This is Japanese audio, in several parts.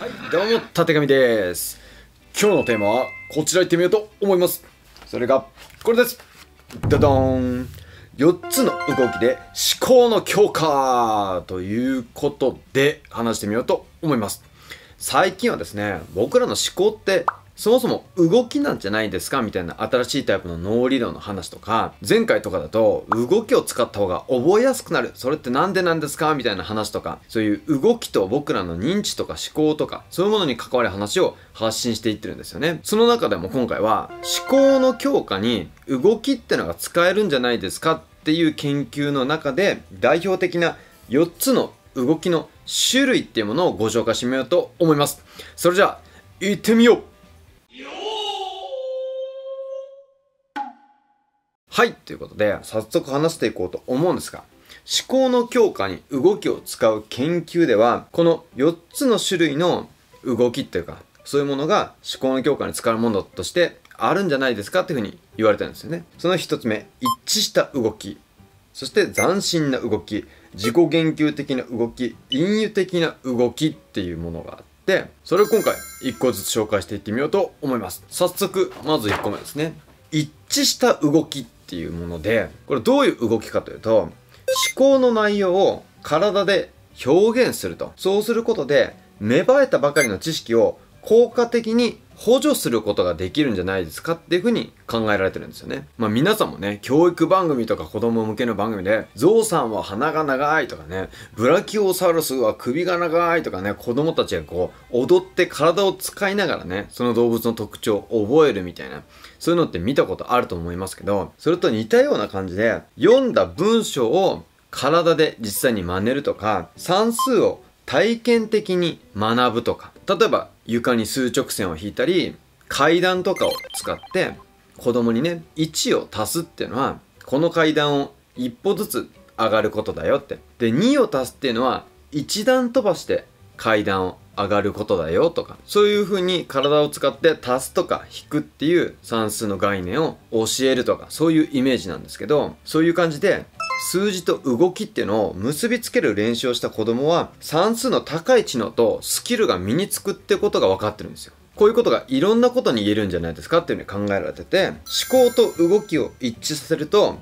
はい、どうも、たてがみです。今日のテーマは、こちら行ってみようと思います。それが、これです。ダダーン。4つの動きで思考の強化ということで話してみようと思います。最近はですね、僕らの思考ってそもそも動きなんじゃないですかみたいな新しいタイプの脳理論の話とか、前回とかだと動きを使った方が覚えやすくなる。それって何でなんですかみたいな話とか、そういう動きと僕らの認知とか思考とか、そういうものに関わる話を発信していってるんですよね。その中でも今回は思考の強化に動きってのが使えるんじゃないですかっていう研究の中で代表的な4つの動きの種類っていうものをご紹介してみようと思います。それじゃあ、行ってみようはい、ということで、早速話していこうと思うんですが、思考の強化に動きを使う研究では、この4つの種類の動きっていうか、そういうものが思考の強化に使うものとしてあるんじゃないですかっていうふうに言われてるんですよね。その1つ目、一致した動き。そして斬新な動き、自己言及的な動き、隠喩的な動きっていうものがあって、それを今回1個ずつ紹介していってみようと思います。早速、まず1個目ですね。一致した動きっていうものでこれどういう動きかというと思考の内容を体で表現するとそうすることで芽生えたばかりの知識を効果的に補助することができるんじゃないですかっていうふうに考えられてるんですよね。まあ皆さんもね、教育番組とか子供向けの番組で、ゾウさんは鼻が長いとかね、ブラキオサウルスは首が長いとかね、子供たちがこう、踊って体を使いながらね、その動物の特徴を覚えるみたいな。そういうのって見たことあると思いますけど、それと似たような感じで、読んだ文章を体で実際に真似るとか、算数を体験的に学ぶとか、例えば床に数直線を引いたり、階段とかを使って子供にね、1を足すっていうのは、この階段を一歩ずつ上がることだよって。で、2を足すっていうのは、1段飛ばして階段を上がることだよとか、そういう風に体を使って足すとか引くっていう算数の概念を教えるとか、そういうイメージなんですけど、そういう感じで、数字と動きっていうのを結びつける練習をした子供は算数の高い知能とスキルが身につくってことが分かってるんですよ。こういうことがいろんなことに言えるんじゃないですかっていうふうに考えられてて思考と動きを一致させると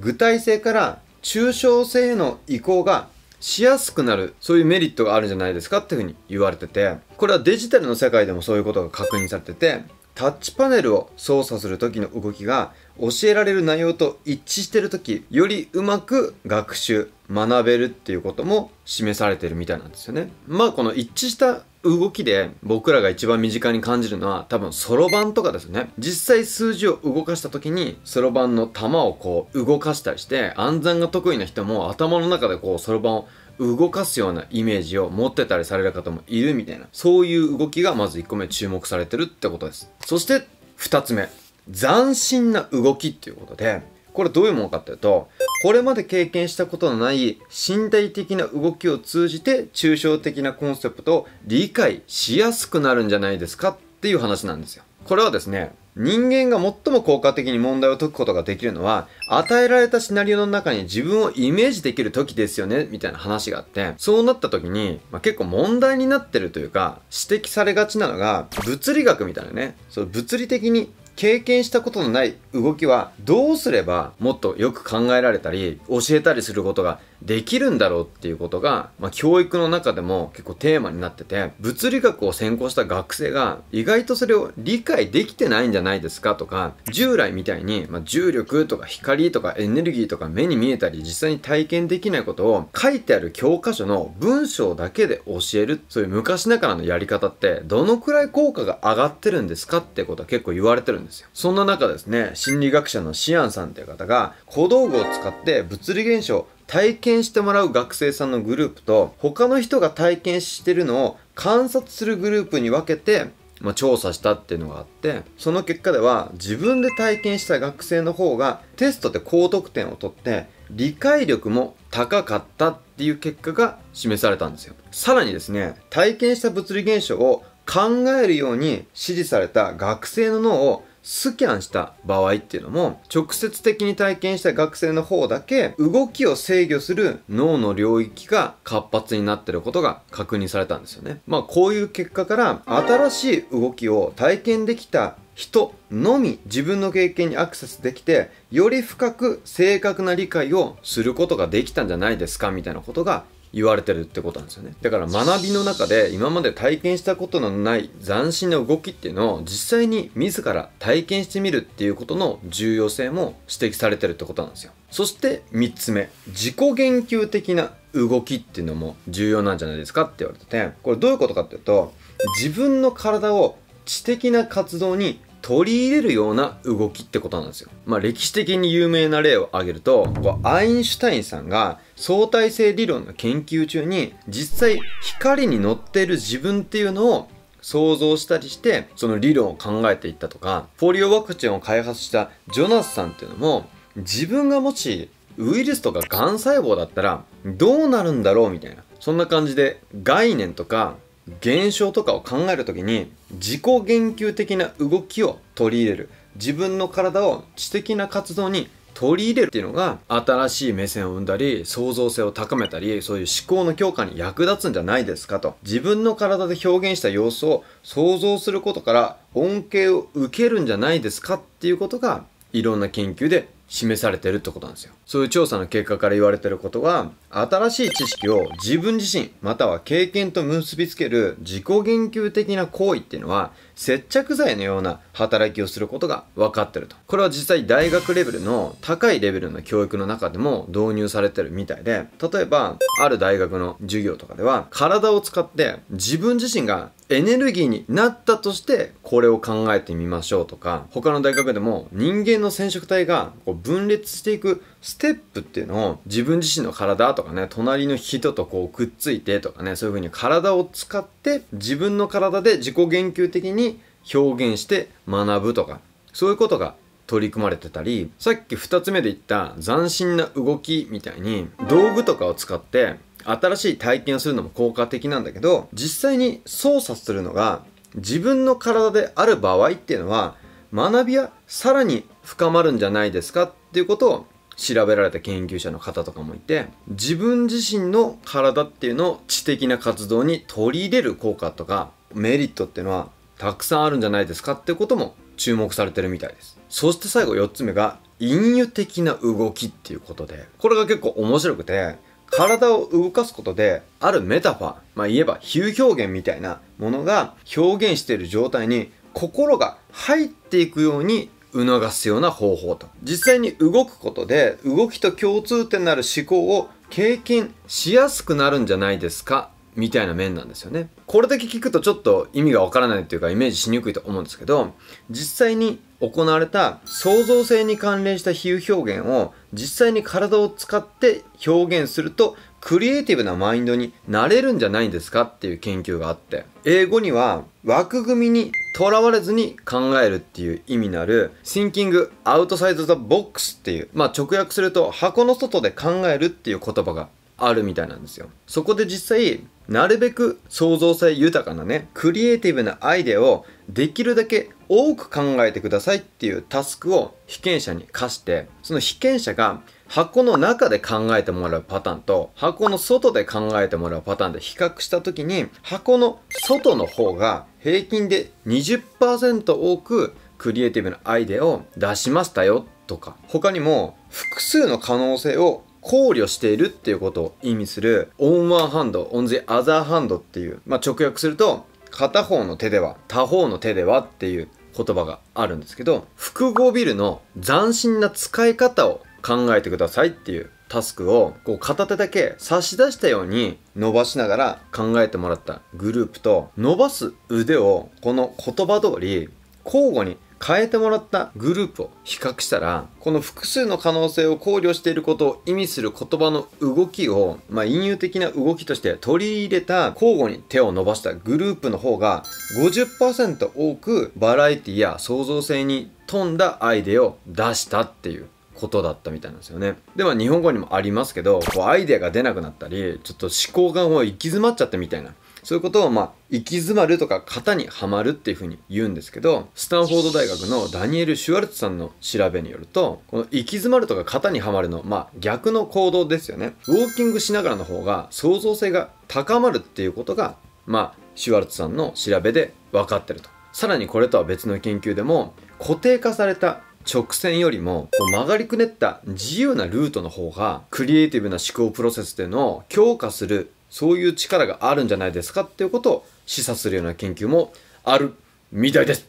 具体性から抽象性への移行がしやすくなるそういうメリットがあるんじゃないですかっていうふうに言われててこれはデジタルの世界でもそういうことが確認されててタッチパネルを操作する時の動きが教えられる内容と一致してる時よりうまく学習学べるっていうことも示されてるみたいなんですよねまあこの一致した動きで僕らが一番身近に感じるのは多分そろばんとかですね実際数字を動かした時にそろばんの球をこう動かしたりして暗算が得意な人も頭の中でこうそろばんを動かすようなイメージを持ってたりされる方もいるみたいなそういう動きがまず1個目注目されてるってことですそして2つ目斬新な動きっていうことでこれどういうものかっていうとこれまで経験したことのない身体的な動きを通じて抽象的なコンセプトを理解しやすくなるんじゃないですかっていう話なんですよ。これはですね、人間が最も効果的に問題を解くことができるのは、与えられたシナリオの中に自分をイメージできる時ですよね、みたいな話があって、そうなった時に、まあ、結構問題になってるというか、指摘されがちなのが、物理学みたいなね、その物理的に経験したことのない動きはどうすればもっとよく考えられたり教えたりすることができるんだろうっていうことが、まあ、教育の中でも結構テーマになってて物理学を専攻した学生が意外とそれを理解できてないんじゃないですかとか従来みたいに、まあ、重力とか光とかエネルギーとか目に見えたり実際に体験できないことを書いてある教科書の文章だけで教えるそういう昔ながらのやり方ってどのくらい効果が上がってるんですかってことは結構言われてるんですですよそんな中ですね心理学者のシアンさんという方が小道具を使って物理現象体験してもらう学生さんのグループと他の人が体験してるのを観察するグループに分けて、まあ、調査したっていうのがあってその結果では自分で体験した学生の方がテストで高得点を取って理解力も高かったっていう結果が示されたんですよさらにですね体験した物理現象を考えるように指示された学生の脳をスキャンした場合っていうのも直接的に体験した学生の方だけ動きを制御する脳の領域が活発になってることが確認されたんですよね。まあこういう結果から新しい動きを体験できた人のみ自分の経験にアクセスできてより深く正確な理解をすることができたんじゃないですかみたいなことが言われてるってことなんですよねだから学びの中で今まで体験したことのない斬新な動きっていうのを実際に自ら体験してみるっていうことの重要性も指摘されてるってことなんですよそして3つ目自己言及的な動きっていうのも重要なんじゃないですかって言われててこれどういうことかっていうと自分の体を知的な活動に取り入れるような動きってことなんですよ。まあ、歴史的に有名な例を挙げるとこアインシュタインさんが相対性理論の研究中に実際光に乗っている自分っていうのを想像したりしてその理論を考えていったとかポリオワクチンを開発したジョナスさんっていうのも自分がもしウイルスとかがん細胞だったらどうなるんだろうみたいなそんな感じで概念とか現象とかを考える時に自己言及的な動きを取り入れる自分の体を知的な活動に取り入れるっていうのが新しい目線を生んだり創造性を高めたりそういう思考の強化に役立つんじゃないですかと自分の体で表現した様子を想像することから恩恵を受けるんじゃないですかっていうことがいろんな研究で示されてるってことなんですよそういう調査の結果から言われてることは新しい知識を自分自身または経験と結びつける自己言及的な行為っていうのは接着剤のような働きをすることが分かってると。これは実際大学レベルの高いレベルの教育の中でも導入されてるみたいで、例えばある大学の授業とかでは体を使って自分自身がエネルギーになったとしてこれを考えてみましょうとか、他の大学でも人間の染色体がこう分裂していくステップっていうのを自分自身の体とかね、隣の人とこうくっついてとかね、そういう風に体を使って自分の体で自己言及的に表現して学ぶとか、そういうことが取り組まれてたり、さっき2つ目で言った斬新な動きみたいに道具とかを使って新しい体験をするのも効果的なんだけど、実際に操作するのが自分の体である場合っていうのは学びはさらに深まるんじゃないですかっていうことを調べられた研究者の方とかもいて自分自身の体っていうのを知的な活動に取り入れる効果とかメリットっていうのはたくさんあるんじゃないですかってことも注目されてるみたいですそして最後4つ目が隠喩的な動きっていうことでこれが結構面白くて体を動かすことであるメタファーまあ言えば比喩表現みたいなものが表現している状態に心が入っていくように促すような方法と実際に動くことで動きと共通点のある思考を経験しやすくなるんじゃないですかみたいな面なんですよねこれだけ聞くとちょっと意味がわからないというかイメージしにくいと思うんですけど実際に行われた創造性に関連した比喩表現を実際に体を使って表現するとクリエイティブなマインドになれるんじゃないんですかっていう研究があって英語には枠組みにとらわれずに考えるっていう意味のある Thinking Outside the Box っていうまあ直訳すると箱の外で考えるっていう言葉があるみたいなんですよそこで実際なるべく創造性豊かなね、クリエイティブなアイデアをできるだけ多く考えてくださいっていうタスクを被験者に課して、その被験者が箱の中で考えてもらうパターンと箱の外で考えてもらうパターンで比較した時に箱の外の方が平均で20%多くクリエイティブなアイデアを出しましたよとか他にも複数の可能性を考慮しているっていうことを意味する on one hand, on the other hand っていう、まあ、直訳すると片方の手では他方の手ではっていう言葉があるんですけど複合ビルの斬新な使い方を考えてくださいっていうタスクをこう片手だけ差し出したように伸ばしながら考えてもらったグループと伸ばす腕をこの言葉通り交互に変えてもらったグループを比較したら、この複数の可能性を考慮していることを意味する言葉の動きを、まあ、隠喩的な動きとして取り入れた交互に手を伸ばしたグループの方が50%多くバラエティや創造性に富んだアイデアを出したっていうことだったみたいなんですよね。で、は、日本語にもありますけど、こうアイデアが出なくなったり、ちょっと思考がもう行き詰まっちゃったみたいな。そういうことを、まあ、行き詰まるとか型にはまるっていうふうに言うんですけど、スタンフォード大学のダニエル・シュワルツさんの調べによると、この行き詰まるとか型にはまるの、まあ、逆の行動ですよね。ウォーキングしながらの方が創造性が高まるっていうことが、まあ、シュワルツさんの調べで分かってると。さらにこれとは別の研究でも、固定化された直線よりもこう曲がりくねった自由なルートの方がクリエイティブな思考プロセスでの強化するそういう力があるんじゃないですかっていうことを示唆するような研究もあるみたいです。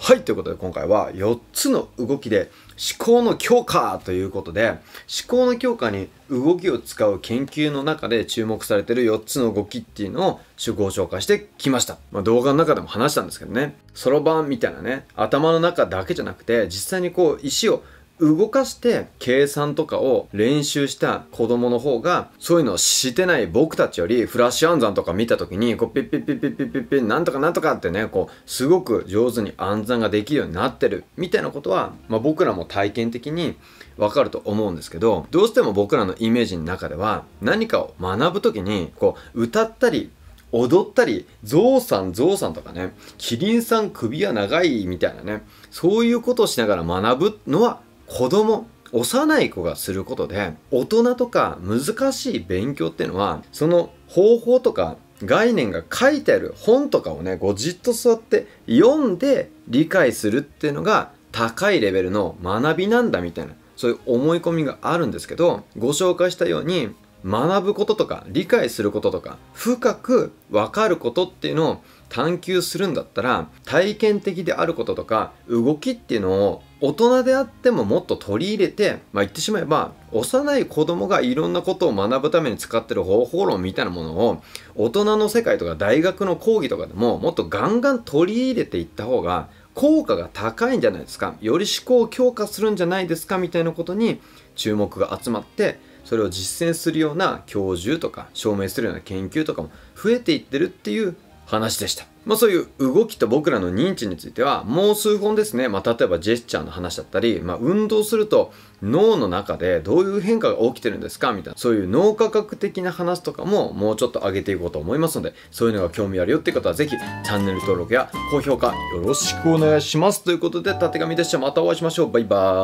はいということで今回は4つの動きで思考の強化ということで思考の強化に動きを使う研究の中で注目されてる4つの動きっていうのをご紹介してきました、まあ、動画の中でも話したんですけどねそろばんみたいなね頭の中だけじゃなくて実際にこう石を動かして計算とかを練習した子供の方がそういうのをしてない僕たちよりフラッシュ暗算とか見た時にこうピッピッピッピッピッピッピッなんとかなんとかってねこうすごく上手に暗算ができるようになってるみたいなことは、まあ、僕らも体験的にわかると思うんですけどどうしても僕らのイメージの中では何かを学ぶ時にこう歌ったり踊ったり、ゾウさん、ゾウさんとかね、キリンさん首は長いみたいなね、そういうことをしながら学ぶのは子供幼い子がすることで大人とか難しい勉強っていうのはその方法とか概念が書いてある本とかをねごじっと座って読んで理解するっていうのが高いレベルの学びなんだみたいなそういう思い込みがあるんですけどご紹介したように学ぶこととか理解することとか深く分かることっていうのを探求するんだったら体験的であることとか動きっていうのを大人であってももっと取り入れて、まあ、言ってしまえば幼い子供がいろんなことを学ぶために使ってる方法論みたいなものを大人の世界とか大学の講義とかでももっとガンガン取り入れていった方が効果が高いんじゃないですかより思考を強化するんじゃないですかみたいなことに注目が集まってそれを実践するような教授とか証明するような研究とかも増えていってるっていう話でした。まあそういう動きと僕らの認知についてはもう数本ですね、まあ、例えばジェスチャーの話だったり、まあ、運動すると脳の中でどういう変化が起きてるんですかみたいなそういう脳科学的な話とかももうちょっと上げていこうと思いますのでそういうのが興味あるよって方は是非チャンネル登録や高評価よろしくお願いしますということでたてがみでしたまたお会いしましょうバイバ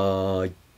ーイ